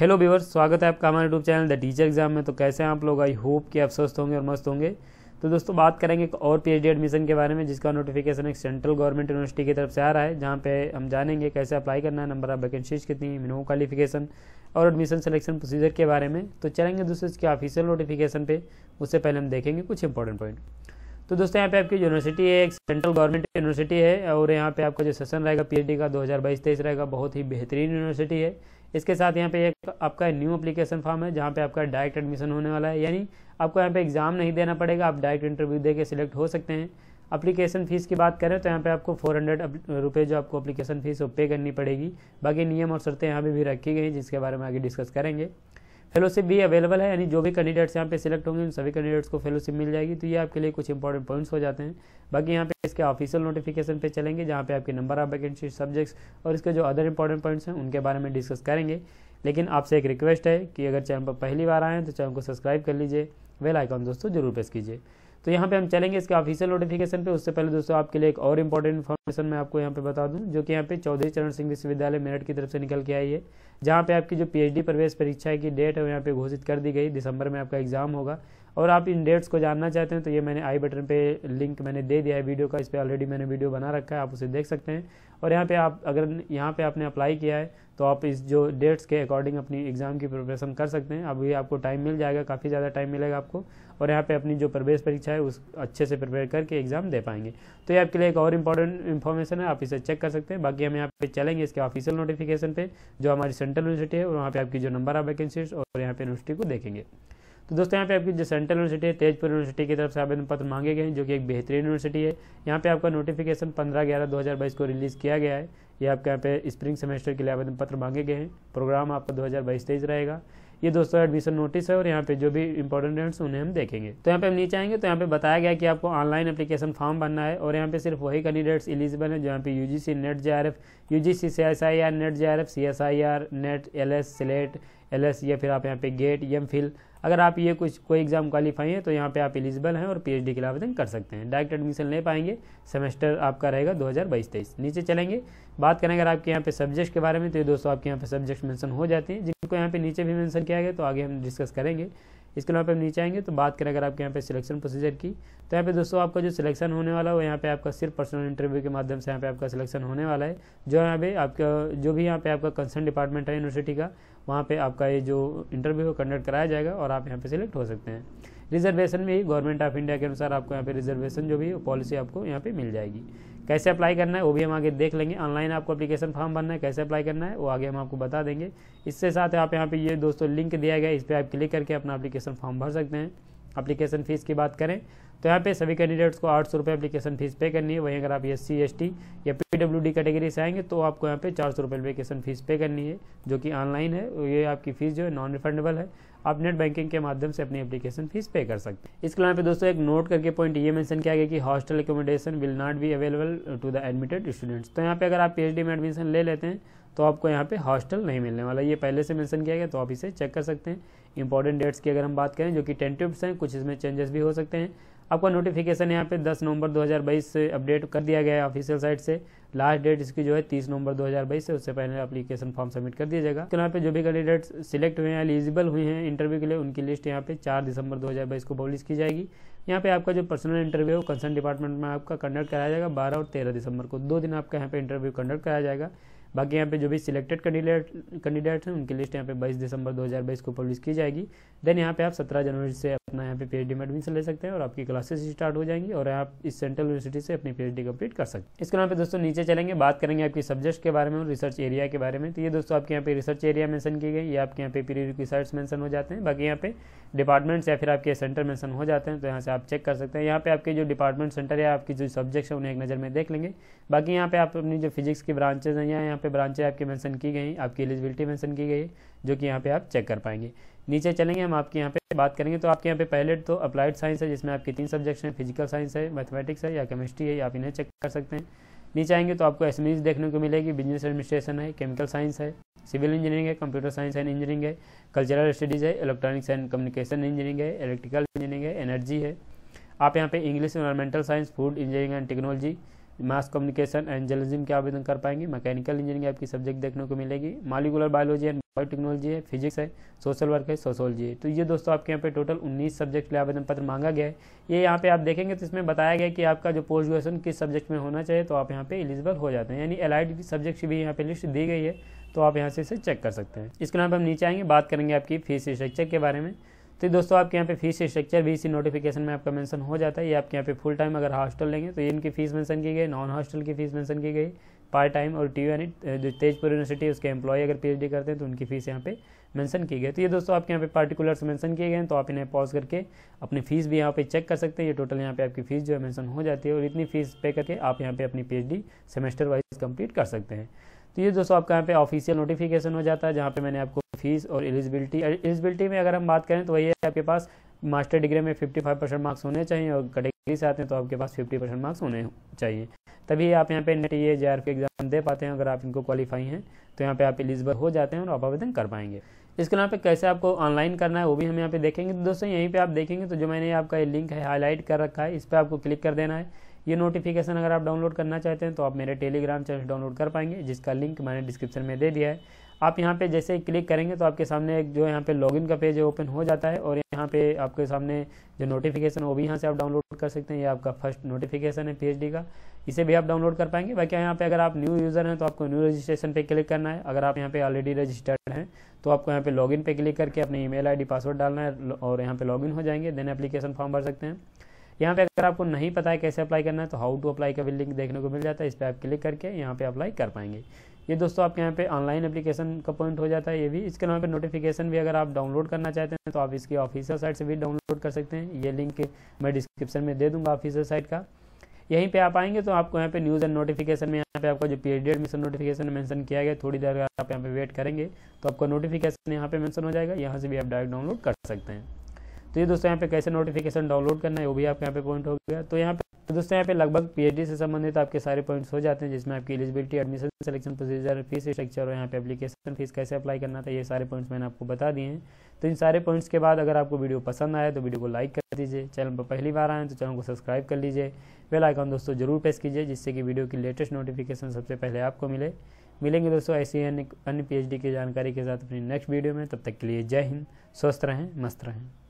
hello viewer स्वागत है आपका हमारे YouTube channel the teacher exam में तो कैसे हैं आप लोग आई होप कि आप स्वस्थ होंगे और मस्त होंगे तो दोस्तों बात करेंगे एक और पीएचडी एडमिशन के बारे में जिसका नोटिफिकेशन एक सेंट्रल गवर्नमेंट यूनिवर्सिटी की तरफ से आ रहा है जहाँ पे हम जानेंगे कैसे अप्लाई करना है नंबर ऑफ वैकेंसीज कितनी मिनिमम क्वालिफिकेशन और एडमिशन सिलेक्शन प्रोसीजर के बारे में तो चलेंगे दोस्तों इसके ऑफिशियल नोटिफिकेशन पे उससे पहले हम देखेंगे कुछ इंपॉर्टेंट पॉइंट तो दोस्तों यहाँ पे आपकी यूनिवर्सिटी है एक सेंट्रल गवर्नमेंट यूनिवर्सिटी है और यहाँ पे आपका जो सेशन रहेगा पीएचडी का 2022-23 रहेगा बहुत ही बेहतरीन यूनिवर्सिटी है इसके साथ यहाँ पे एक आपका न्यू अप्लीकेशन फॉर्म है जहाँ पे आपका डायरेक्ट एडमिशन होने वाला है यानी आपको यहाँ पे एग्ज़ाम नहीं देना पड़ेगा आप डायरेक्ट इंटरव्यू दे के सिलेक्ट हो सकते हैं अप्लीकेशन फ़ीस की बात करें तो यहाँ पे आपको फोर हंड्रेड रुपये जो आपको अप्लीकेशन फ़ीस वो पे करनी पड़ेगी बाकी नियम और शर्तें यहाँ पर भी रखी गई जिसके बारे में आगे डिस्कस करेंगे फेलोशिप भी अवेलेबल है यानी जो भी कैंडिडेट्स यहाँ पे सिलेक्ट होंगे उन सभी कैंडिडेट्स को फेलोशिप मिल जाएगी तो ये आपके लिए कुछ इंपॉर्टेंट पॉइंट्स हो जाते हैं बाकी यहाँ पे इसके ऑफिशियल नोटिफिकेशन पे चलेंगे जहाँ पे आपके नंबर ऑफ वैकेंसी सब्जेक्ट्स और इसके जो अदर इंपॉर्टेंट पॉइंट्स हैं उनके बारे में डिस्कस करेंगे लेकिन आपसे एक रिक्वेस्ट है कि अगर चैनल पर पहली बार आएँ तो चैनल को सब्सक्राइब कर लीजिए वेल आइकॉन दोस्तों जरूर प्रेस कीजिए तो यहाँ पे हम चलेंगे इसके ऑफिशियल नोटिफिकेशन पे उससे पहले दोस्तों आपके लिए एक और इंपॉर्टेंट इन्फॉर्मेशन मैं आपको यहाँ पे बता दूँ जो कि यहाँ पे चौधरी चरण सिंह विश्वविद्यालय मेरठ की तरफ से निकल के आई है जहाँ पे आपकी जो पीएचडी प्रवेश परीक्षा की डेट है यहाँ पे घोषित कर दी गई दिसंबर में आपका एग्जाम होगा और आप इन डेट्स को जानना चाहते हैं तो ये मैंने आई बटन पे लिंक मैंने दे दिया है वीडियो का इस पर ऑलरेडी मैंने वीडियो बना रखा है आप उसे देख सकते हैं और यहाँ पे आप अगर यहाँ पे आपने अप्लाई किया है तो आप इस जो डेट्स के अकॉर्डिंग अपनी एग्ज़ाम की प्रिपरेशन कर सकते हैं अभी आपको टाइम मिल जाएगा काफ़ी ज़्यादा टाइम मिलेगा आपको और यहाँ पे अपनी जो प्रवेश परीक्षा है उस अच्छे से प्रिपेयर करके एग्ज़ाम दे पाएंगे तो ये आपके लिए एक और इम्पॉर्टेंट इन्फॉर्मेशन है आप इसे चेक कर सकते हैं बाकी हम यहाँ पे चलेंगे इसके ऑफिशियल नोटिफिकेशन पे जो हमारी सेंट्रल यूनिवर्सिटी है और वहाँ पर आपकी जो नंबर ऑफ वैकेंसीज और यहाँ पे यूनिवर्सिटी को देखेंगे तो दोस्तों यहाँ पे आपकी जो सेंट्रल यूनिवर्सिटी है तेजपुर यूनिवर्सिटी की तरफ से आवेदन पत्र मांगे गए हैं जो कि एक बेहतरीन यूनिवर्सिटी है यहाँ पे आपका नोटिफिकेशन 15 ग्यारह 2022 को रिलीज़ किया गया है ये आपके यहाँ पे स्प्रिंग सेमेस्टर के लिए आवेदन पत्र मांगे गए हैं प्रोग्राम आपका दो हज़ार रहेगा ये दोस्तों एडमिशन नोटिस है और यहाँ पे जो भी इंपॉर्टेंट डेट्स उन्हें हम देखेंगे तो यहाँ पे हम नीचे आएंगे तो यहाँ पे बताया गया कि आपको ऑनलाइन एप्लीकेशन फॉर्म भरना है और यहाँ पे सिर्फ वही कैंडिडेट्स एलिजिबल हैं जो यहाँ पे UGC NET JRF UGC CSIR NET JRF CSIR NET LS SLET S या फिर आप यहाँ पे गेट एम फिल अगर आप ये कुछ कोई एग्ज़ाम क्वालिफाई है तो यहाँ पे आप एलिजिबल हैं और पीएचडी के लिए आवेदन कर सकते हैं डायरेक्ट एडमिशन ले पाएंगे सेमेस्टर आपका रहेगा 2022-23 नीचे चलेंगे बात करें अगर आपके यहाँ पे सब्जेक्ट के बारे में तो ये दोस्तों आपके यहाँ पे सब्जेक्ट मेंशन हो जाते हैं जिनको यहाँ पे नीचे भी मैंशन किया गया तो आगे हम डिस्कस करेंगे इसके अलावा हम नीचे आएंगे तो बात करें अगर आपके यहाँ पे सिलेक्शन प्रोसीजर की तो यहाँ पे दोस्तों आपका जो सिलेक्शन होने वाला है वो यहाँ पे आपका सिर्फ पर्सनल इंटरव्यू के माध्यम से यहाँ पे आपका सिलेक्शन होने वाला है जो यहाँ पे आपका जो भी यहाँ पे आपका कंसर्न डिपार्टमेंट है यूनिवर्सिटी का वहाँ पर आपका ये जो इंटरव्यू कंडक्ट कराया जाएगा और आप यहाँ पर सिलेक्ट हो सकते हैं रिजर्वेशन में ही गवर्नमेंट ऑफ इंडिया के अनुसार आपको यहाँ पे रिजर्वेशन जो भी पॉलिसी आपको यहाँ पे मिल जाएगी कैसे अप्लाई करना है वो भी हम आगे देख लेंगे ऑनलाइन आपको अप्लीकेशन फॉर्म भरना है कैसे अप्लाई करना है वो आगे हम आपको बता देंगे इससे साथ आप यहाँ पे ये दोस्तों लिंक दिया गया इस पर आप क्लिक करके अपना अप्लीकेशन फॉर्म भर सकते हैं अप्लीकेशन फ़ीस की बात करें तो यहाँ पे सभी कैंडिडेट्स को आठ सौ रुपये अपलीकेशन फीस पे करनी है वहीं अगर आप एस सी एस टी या पी डब्ल्यू डी कैटेगरी से आएंगे तो आपको यहाँ पे चार सौ रुपये अप्लीकेशन फीस पे करनी है जो कि ऑनलाइन है ये आपकी फ़ीस जो है नॉन रिफंडेबल है आप नेट बैंकिंग के माध्यम से अपनी एप्लीकेशन फीस पे कर सकते हैं इसके अलावा दोस्तों एक नोट करके पॉइंट ये मेंशन किया गया कि hostel accommodation will not be available to the admitted students तो यहाँ पे अगर आप पीएचडी में एडमिशन ले लेते हैं तो आपको यहाँ पे हॉस्टल नहीं मिलने वाला ये पहले से मेंशन किया गया तो आप इसे चेक कर सकते हैं इंपॉर्टेंट डेट्स की अगर हम बात करें जो कि टेंटिव्स हैं कुछ इसमें चेंजेस भी हो सकते हैं आपका नोटिफिकेशन यहाँ पे 10 नवंबर 2022 से अपडेट कर दिया गया है ऑफिशियल साइट से लास्ट डेट इसकी जो है 30 नवंबर 2022 से उससे पहले एप्लीकेशन फॉर्म सबमिट कर दिया जाएगा तो यहाँ पे जो भी कैंडिडेट सिलेक्ट हुए हैं एलिजिबल हुए हैं इंटरव्यू के लिए उनकी लिस्ट यहाँ पे 4 दिसंबर 2022 को पब्लिश की जाएगी यहाँ पे आपका जो पर्सनल इंटरव्यू है कंसर्न डिपार्टमेंट में आपका कंडक्ट कराया जाएगा बारह और तेरह दिसंबर को दो दिन आपका यहाँ पे इंटरव्यू कंडक्ट कराया जाएगा बाकी यहाँ पे जो भी सिलेक्टेड कैंडिडेट कैंडिडेट हैं उनकी लिस्ट यहाँ पे 22 दिसंबर 2022 को पब्लिश की जाएगी देन यहाँ पे आप 17 जनवरी से अपना यहाँ पे पीएचडी में एडमिशन ले सकते हैं और आपकी क्लासेस स्टार्ट हो जाएंगी और आप इस सेंट्रल यूनिवर्सिटी से अपनी पीएचडी कंप्लीट कर सकते हैं इसके अलावा दोस्तों नीचे चलेंगे बात करेंगे आपके सब्जेक्ट के बारे में और रिसर्च एरिया के बारे में तो ये दोस्तों आपके यहाँ पे रिसर्च एरिया मैंशन की गई ये आपके यहाँ पे पीरियड रिसर्च मैंसन हो जाते हैं बाकी यहाँ पे डिपार्टमेंट्स या फिर आपके सेंटर मैंशन हो जाते हैं तो यहाँ से आप चेक कर सकते हैं यहाँ पे आपके जो डिपार्टमेंट सेंटर या आपकी जो सब्जेक्ट्स हैं उन्हें एक नज़र में देख लेंगे बाकी यहाँ पे आप अपनी जो फिजिक्स की ब्रांचेज हैं या यहाँ पे ब्रांचें आपके मेंशन की गई आपकी एलिजिबिलिटी मेंशन की गई जो कि यहाँ पे आप चेक कर पाएंगे नीचे चलेंगे हम आपके यहाँ पे बात करेंगे तो आपके यहाँ पे पहले तो अप्लाइड साइंस है जिसमें आपके तीन सब्जेक्ट्स हैं फिजिकल साइंस है मैथमेटिक्स है या केमिस्ट्री है आप इन्हें चेक कर सकते हैं नीचे आएंगे तो आपको एस देखने को मिलेगी बिजनेस एडमिनिस्ट्रेशन है केमिकल साइंस है सिविल इंजीनियरिंग है कंप्यूटर साइंस एंड इंजीनियरिंग है कल्चरल स्टडीज़ है इलेक्ट्रॉनिक्स एंड कम्युनिकेशन इंजीनियरिंग है इलेक्ट्रिकल इंजीनियरिंग है एनर्जी है आप यहाँ पे English environmental science food engineering and technology mass communication and journalism के आवेदन कर पाएंगे मैकेनिकल इंजीनियरिंग आपकी सब्जेक्ट देखने को मिलेगी मालिकुलर बायोलॉजी एंड बायोटेक्नोलॉजी है फिजिक्स है सोशल वर्क है सोशोलॉजी है तो ये दोस्तों आपके यहाँ पे टोटल 19 सब्जेक्ट के लिए आवेदन पत्र मांगा गया है ये यहाँ पे आप देखेंगे तो इसमें बताया गया कि आपका जो पोस्ट ग्रेजुएशन किस सब्जेक्ट में होना चाहिए तो आप यहाँ पे एलिजिबल हो जाते हैं यानी एलाइड सब्जेक्ट भी यहाँ पे लिस्ट दी गई है तो आप यहाँ से इसे चेक कर सकते हैं इसके नाम पर हम नीचे आएंगे बात करेंगे आपकी फीस स्ट्रक्चर के बारे में तो दोस्तों आपके यहाँ पे फीस स्ट्रक्चर भी इसी नोटिफिकेशन में आपका मेंशन हो जाता है ये आपके यहाँ पे फुल टाइम अगर हॉस्टल लेंगे तो ये इनकी फीस मेंशन की गई नॉन हॉस्टल की फीस मेंशन की गई पार्ट टाइम और टी यानी जो तेजपुर यूनिवर्सिटी उसके एम्प्लॉय अगर पीएचडी करते हैं तो उनकी फीस यहाँ पे मेंशन की गई तो ये दोस्तों आपके यहाँ पे पार्टिकुलर्स मेंशन किए गए हैं तो आप इन्हें पॉज करके अपनी फीस भी यहाँ पे चेक कर सकते हैं ये टोटल यहाँ पे आपकी फीस जो है मैंसन हो जाती है और इतनी फीस पे करके आप यहाँ पे अपनी पी सेमेस्टर वाइज कंप्लीट कर सकते हैं तो ये दोस्तों आपका यहाँ पे ऑफिशियल नोटिफिकेशन हो जाता है जहाँ पे मैंने आपको फीस और एलिजिबिलिटी एलिजिबिलिटी में अगर हम बात करें तो वही है आपके पास मास्टर डिग्री में 55 परसेंट मार्क्स होने चाहिए और कैटेगरी से आते हैं तो आपके पास 50 परसेंट मार्क्स होने चाहिए तभी आप यहाँ पे नेट ये जे के एग्ज़ाम दे पाते हैं अगर आप इनको क्वालिफाई हैं तो यहाँ पे आप एलिजिबल हो जाते हैं और आप आवेदन कर पाएंगे इसके अलावा पे कैसे आपको ऑनलाइन करना है वो भी हम यहाँ पे देखेंगे तो दोस्तों यहीं पर आप देखेंगे तो जो मैंने आपका लिंक है हाईलाइट कर रखा है इस पर आपको क्लिक कर देना है ये नोटिफिकेशन अगर आप डाउनलोड करना चाहते हैं तो आप मेरे टेलीग्राम चैनल डाउनलोड कर पाएंगे जिसका लिंक मैंने डिस्क्रिप्शन में दे दिया है आप यहाँ पे जैसे क्लिक करेंगे तो आपके सामने एक जो यहाँ पे लॉगिन का पेज ओपन हो जाता है और यहाँ पे आपके सामने जो नोटिफिकेशन वो भी यहाँ से आप डाउनलोड कर सकते हैं ये आपका फर्स्ट नोटिफिकेशन है पीएचडी का इसे भी आप डाउनलोड कर पाएंगे बाकी यहाँ पे अगर आप न्यू यूज़र हैं तो आपको न्यू रजिस्ट्रेशन पे क्लिक करना है अगर आप यहाँ पे ऑलरेडी रजिस्टर्ड हैं तो आपको यहाँ पे लॉगिन पे क्लिक करके अपने ईमेल आईडी पासवर्ड डालना है और यहाँ पे लॉगिन हो जाएंगे देन एप्लीकेशन फॉर्म भर सकते हैं यहाँ पे अगर आपको नहीं पता है कैसे अप्लाई करना है तो हाउ टू अप्लाई का भी लिंक देखने को मिल जाता है इस पर आप क्लिक करके यहाँ पे अप्लाई कर पाएंगे ये दोस्तों आपके यहाँ पे ऑनलाइन एप्लीकेशन का पॉइंट हो जाता है ये भी इसके अलावा पे नोटिफिकेशन भी अगर आप डाउनलोड करना चाहते हैं तो आप इसकी ऑफिशियल साइट से भी डाउनलोड कर सकते हैं ये लिंक मैं डिस्क्रिप्शन में दे दूंगा ऑफिशियल साइट का यहीं पे आप आएंगे तो आपको यहाँ पे न्यूज़ एंड नोटिफिकेशन में यहाँ पे आपका जो पीरियड एडमिशन नोटिफिकेशन मेंशन किया गया थोड़ी देर आप यहाँ पे वेट करेंगे तो आपका नोटिफिकेशन यहाँ पे मेंशन हो जाएगा यहाँ से भी आप डायरेक्ट डाउनलोड कर सकते हैं तो ये दोस्तों यहाँ पे कैसे नोटिफिकेशन डाउनलोड करना है वो भी आपके यहाँ पे पॉइंट हो गया तो यहाँ पे तो दोस्तों यहाँ पे लगभग पीएचडी से संबंधित आपके सारे पॉइंट्स हो जाते हैं जिसमें आपकी eligibility admission selection procedure fees structure और यहाँ पे एप्लीकेशन फीस कैसे अप्लाई करना था ये सारे पॉइंट्स मैंने आपको बता दिए हैं तो इन सारे पॉइंट्स के बाद अगर आपको वीडियो पसंद आया तो वीडियो को लाइक कर दीजिए चैनल पर पहली बार आए तो चैनल को सब्सक्राइब कर लीजिए बेल आइकॉन दोस्तों जरूर प्रेस कीजिए जिससे कि वीडियो की लेटेस्ट नोटिफिकेशन सबसे पहले आपको मिले मिलेंगे दोस्तों ऐसी अन्य पी की जानकारी के साथ अपनी नेक्स्ट वीडियो में तब तक के लिए जय हिंद स्वस्थ रहें मस्त रहें